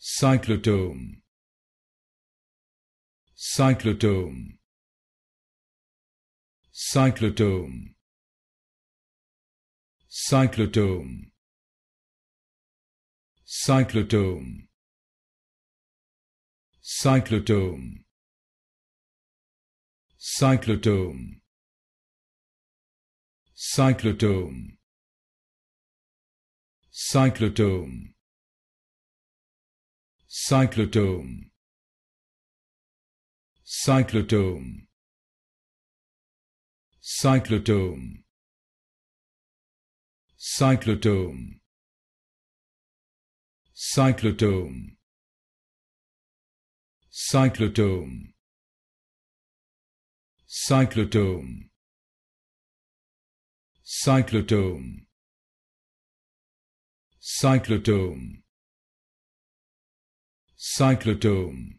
cyclotome cyclotome cyclotome cyclotome cyclotome cyclotome cyclotome cyclotome cyclotome cyclotome cyclotome cyclotome cyclotome cyclotome cyclotome cyclotome cyclotome cyclotome Cyclotome